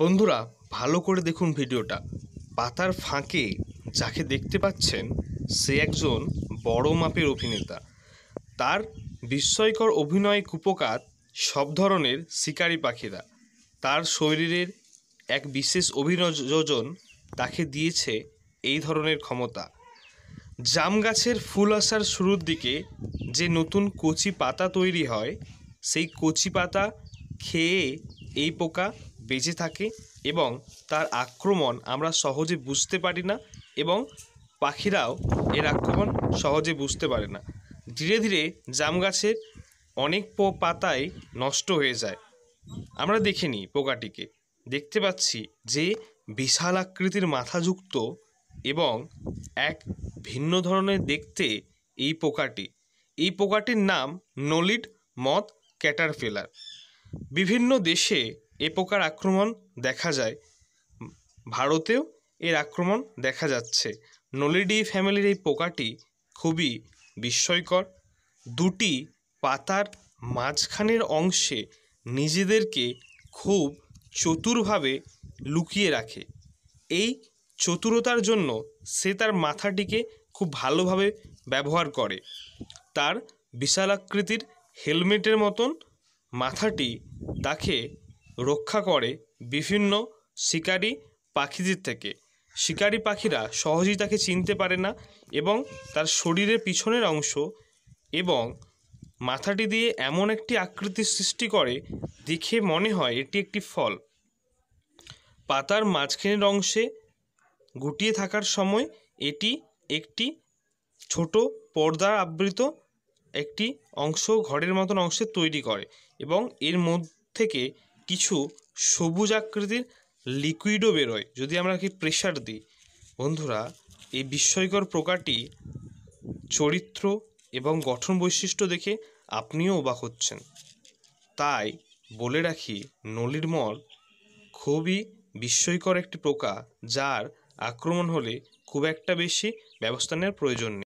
বন্ধুরা ভালো করে দেখুন ভিডিওটা পাতার ফাঁকে যাকে দেখতে পাচ্ছেন সে একজন বড় মাপের অভিনেতা তার বিস্ময়কর অভিনয় কুপকাত সব ধরনের শিকারি পাখিরা তার শরীরের এক বিশেষ অভিনযোজন তাকে দিয়েছে এই ধরনের ক্ষমতা জাম গাছের ফুল আসার শুরুর দিকে যে নতুন কচি পাতা তৈরি হয় সেই কচি পাতা খেয়ে এই পোকা বেঁচে থাকে এবং তার আক্রমণ আমরা সহজে বুঝতে পারি না এবং পাখিরাও এর আক্রমণ সহজে বুঝতে পারে না ধীরে ধীরে জাম গাছের অনেক পো পাতায় নষ্ট হয়ে যায় আমরা দেখে নিই পোকাটিকে দেখতে পাচ্ছি যে বিশাল আকৃতির মাথাযুক্ত এবং এক ভিন্ন ধরনের দেখতে এই পোকাটি এই পোকাটির নাম নলিড মথ ক্যাটারফেলার বিভিন্ন দেশে এ প্রকার আক্রমণ দেখা যায় ভারতেও এর আক্রমণ দেখা যাচ্ছে নলিডি ফ্যামিলির এই পোকাটি খুবই বিস্ময়কর দুটি পাতার মাঝখানের অংশে নিজেদেরকে খুব চতুরভাবে লুকিয়ে রাখে এই চতুরতার জন্য সে তার মাথাটিকে খুব ভালোভাবে ব্যবহার করে তার বিশালাকৃতির হেলমেটের মতন মাথাটি তাকে রক্ষা করে বিভিন্ন শিকারি পাখিদের থেকে শিকারি পাখিরা সহজেই তাকে চিনতে পারে না এবং তার শরীরের পিছনের অংশ এবং মাথাটি দিয়ে এমন একটি আকৃতি সৃষ্টি করে দেখে মনে হয় এটি একটি ফল পাতার মাঝখানের অংশে গুটিয়ে থাকার সময় এটি একটি ছোট পর্দা আবৃত একটি অংশ ঘরের মতন অংশে তৈরি করে এবং এর মধ্যে থেকে কিছু সবুজ আকৃতির লিকুইডও বেরোয় যদি আমরা কি প্রেশার দিই বন্ধুরা এই বিস্ময়কর প্রকারটি চরিত্র এবং গঠন বৈশিষ্ট্য দেখে আপনিও অবাক হচ্ছেন তাই বলে রাখি নলির মল খুবই বিস্ময়কর একটি পোকা যার আক্রমণ হলে খুব একটা বেশি ব্যবস্থা নেওয়ার প্রয়োজন নেই